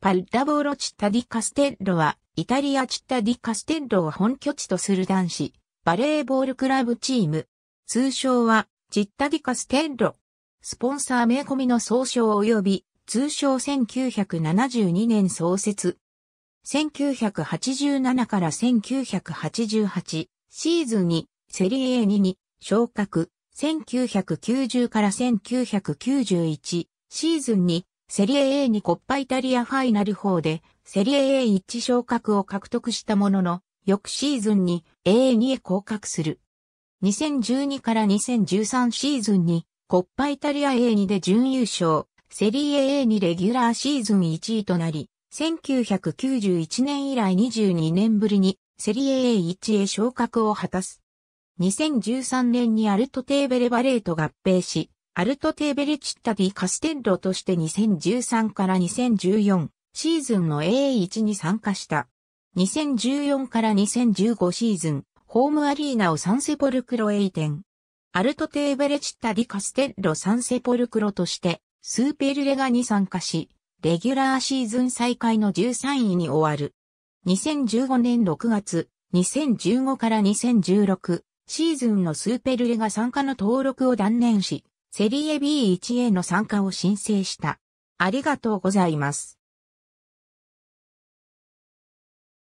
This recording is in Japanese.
パルダボーロチッタディカステッロは、イタリアチッタディカステッロを本拠地とする男子、バレーボールクラブチーム。通称は、チッタディカステッロ。スポンサー名込みの総称及び、通称1972年創設。1987から1988シーズンにセリエ2に昇格。1990から1991シーズンにセリエ A にコッパイタリアファイナル4で、セリエ A1 昇格を獲得したものの、翌シーズンに A2 へ降格する。2012から2013シーズンに、コッパイタリア A2 で準優勝、セリエ A2 レギュラーシーズン1位となり、1991年以来22年ぶりにセリエ A1 へ昇格を果たす。2013年にアルトテーベレバレーと合併し、アルトテーベレチッタディカステッロとして2013から2014シーズンの A1 に参加した。2014から2015シーズン、ホームアリーナをサンセポルクロへ移転。アルトテーベレチッタディカステッロサンセポルクロとして、スーペルレガに参加し、レギュラーシーズン再開の13位に終わる。2015年6月、2015から2016シーズンのスーペルレガ参加の登録を断念し、セリエ B1A の参加を申請した。ありがとうございます。